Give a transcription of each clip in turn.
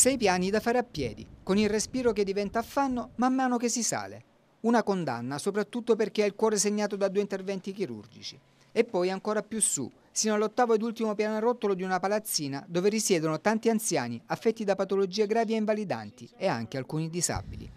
Sei piani da fare a piedi, con il respiro che diventa affanno man mano che si sale. Una condanna soprattutto perché ha il cuore segnato da due interventi chirurgici. E poi ancora più su, sino all'ottavo ed ultimo pianerottolo di una palazzina dove risiedono tanti anziani affetti da patologie gravi e invalidanti e anche alcuni disabili.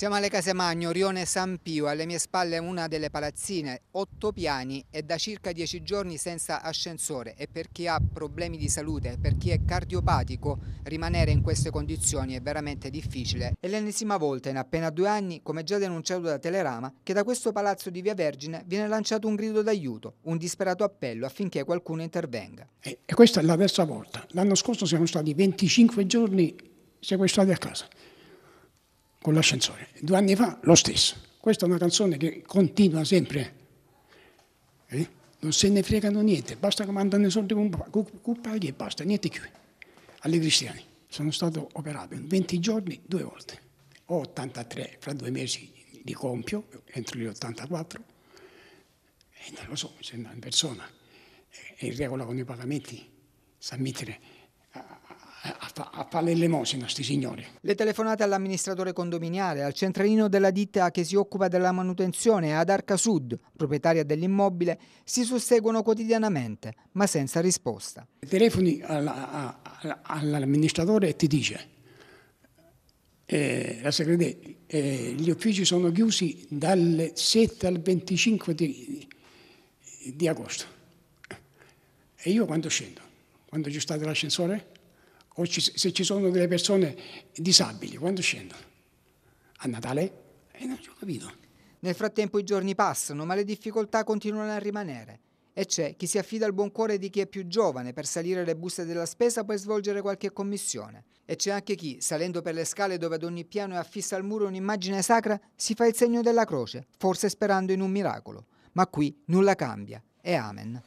Siamo alle case Magno, Rione San Pio, alle mie spalle una delle palazzine, otto piani e da circa dieci giorni senza ascensore e per chi ha problemi di salute, per chi è cardiopatico, rimanere in queste condizioni è veramente difficile. È l'ennesima volta in appena due anni, come già denunciato da Telerama, che da questo palazzo di Via Vergine viene lanciato un grido d'aiuto, un disperato appello affinché qualcuno intervenga. E questa è la terza volta. L'anno scorso siamo stati 25 giorni sequestrati a casa con l'ascensore. Due anni fa lo stesso. Questa è una canzone che continua sempre. Eh? Non se ne fregano niente, basta che mandano i soldi con paghi e basta, niente più. Alle cristiani. Sono stato operato in 20 giorni due volte. Ho 83, fra due mesi li compio, entro gli 84. E non lo so, se una persona è eh, in regola con i pagamenti, sa mettere a fare l'elemosina sti signori. Le telefonate all'amministratore condominiale, al centralino della ditta che si occupa della manutenzione, e ad Arca Sud, proprietaria dell'immobile, si susseguono quotidianamente, ma senza risposta. Telefoni all'amministratore e ti dice eh, la segreteria, eh, gli uffici sono chiusi dal 7 al 25 di, di agosto. E io quando scendo? Quando c'è stato l'ascensore? o ci, se ci sono delle persone disabili, quando scendono? A Natale? E eh, non ci ho capito. Nel frattempo i giorni passano, ma le difficoltà continuano a rimanere. E c'è chi si affida al buon cuore di chi è più giovane per salire le buste della spesa per svolgere qualche commissione. E c'è anche chi, salendo per le scale dove ad ogni piano è affissa al muro un'immagine sacra, si fa il segno della croce, forse sperando in un miracolo. Ma qui nulla cambia. E amen.